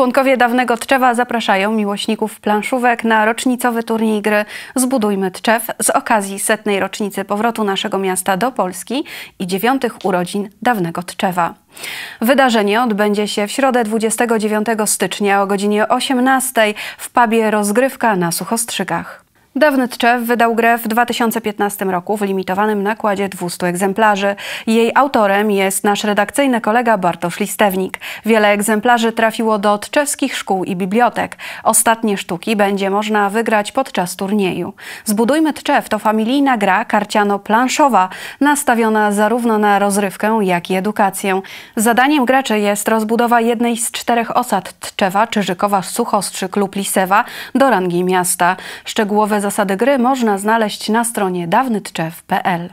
Członkowie dawnego Tczewa zapraszają miłośników planszówek na rocznicowy turniej gry Zbudujmy Tczew z okazji setnej rocznicy powrotu naszego miasta do Polski i dziewiątych urodzin dawnego Tczewa. Wydarzenie odbędzie się w środę 29 stycznia o godzinie 18 w pubie Rozgrywka na Suchostrzykach. Dawny Tczew wydał grę w 2015 roku w limitowanym nakładzie 200 egzemplarzy. Jej autorem jest nasz redakcyjny kolega Bartosz Listewnik. Wiele egzemplarzy trafiło do tczewskich szkół i bibliotek. Ostatnie sztuki będzie można wygrać podczas turnieju. Zbudujmy Tczew to familijna gra karciano-planszowa, nastawiona zarówno na rozrywkę, jak i edukację. Zadaniem graczy jest rozbudowa jednej z czterech osad Tczewa, Czyżykowa, Suchostrzyk lub Lisewa do rangi miasta. Szczegółowe zasady gry można znaleźć na stronie dawnytczew.pl.